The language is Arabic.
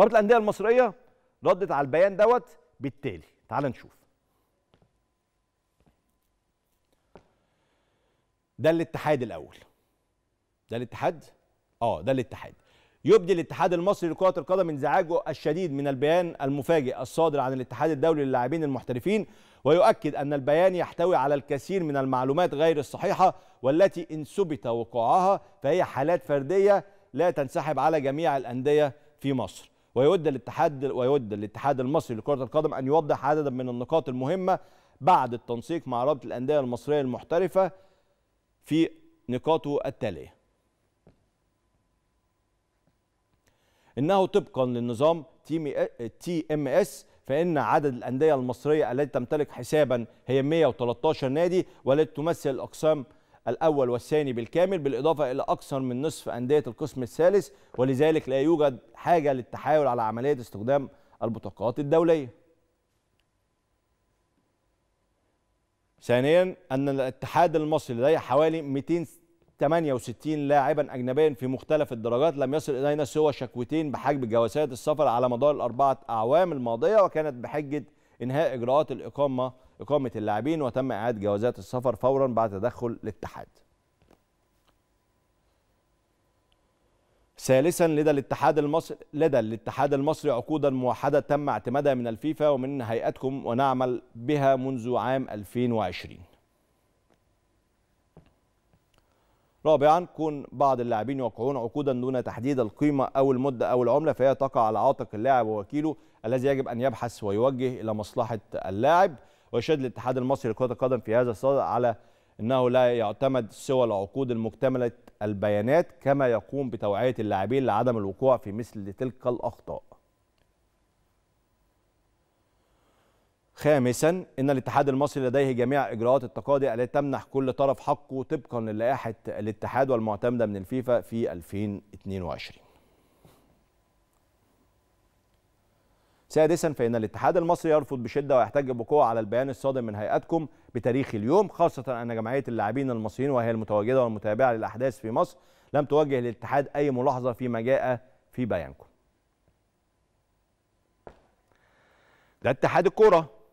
رابطه الانديه المصريه ردت على البيان دوت بالتالي تعال نشوف ده الاتحاد الاول ده الاتحاد اه ده الاتحاد يبدي الاتحاد المصري لكرة القدم انزعاجه الشديد من البيان المفاجئ الصادر عن الاتحاد الدولي للاعبين المحترفين ويؤكد أن البيان يحتوي على الكثير من المعلومات غير الصحيحة والتي إن ثبت وقوعها فهي حالات فردية لا تنسحب على جميع الأندية في مصر ويود الاتحاد ويود الاتحاد المصري لكرة القدم أن يوضح عددا من النقاط المهمة بعد التنسيق مع رابطة الأندية المصرية المحترفة في نقاطه التالية إنه طبقا للنظام تي ام اس فإن عدد الأندية المصرية التي تمتلك حسابا هي 113 نادي والتي تمثل اقسام الأول والثاني بالكامل بالإضافة إلى أكثر من نصف أندية القسم الثالث ولذلك لا يوجد حاجة للتحايل على عملية استخدام البطاقات الدولية ثانيا أن الاتحاد المصري لديه حوالي 268 لاعبا أجنبيا في مختلف الدرجات لم يصل إلينا سوى شكوتين بحجب جوازات السفر على مدار الأربعة أعوام الماضية وكانت بحجة إنهاء إجراءات الإقامة إقامة اللاعبين وتم إعادة جوازات السفر فورا بعد تدخل الاتحاد ثالثا لدى الاتحاد المصري لدى الاتحاد المصري عقودا موحده تم اعتمادها من الفيفا ومن هيئتكم ونعمل بها منذ عام 2020 رابعا كون بعض اللاعبين يوقعون عقودا دون تحديد القيمه او المده او العمله فهي تقع على عاتق اللاعب ووكيله الذي يجب ان يبحث ويوجه الى مصلحه اللاعب ويشاد الاتحاد المصري لكرة القدم في هذا الصدد على أنه لا يعتمد سوى العقود المكتملة البيانات كما يقوم بتوعية اللاعبين لعدم الوقوع في مثل تلك الأخطاء خامسا ان الاتحاد المصري لديه جميع اجراءات التقاضي التي تمنح كل طرف حقه طبقا للائحه الاتحاد والمعتمده من الفيفا في 2022 سادسا فإن الاتحاد المصري يرفض بشدة ويحتج بقوة على البيان الصادر من هيئتكم بتاريخ اليوم خاصة أن جمعية اللاعبين المصريين وهي المتواجدة والمتابعة للأحداث في مصر لم توجه للاتحاد أي ملاحظة فيما جاء في بيانكم ده اتحاد الكرة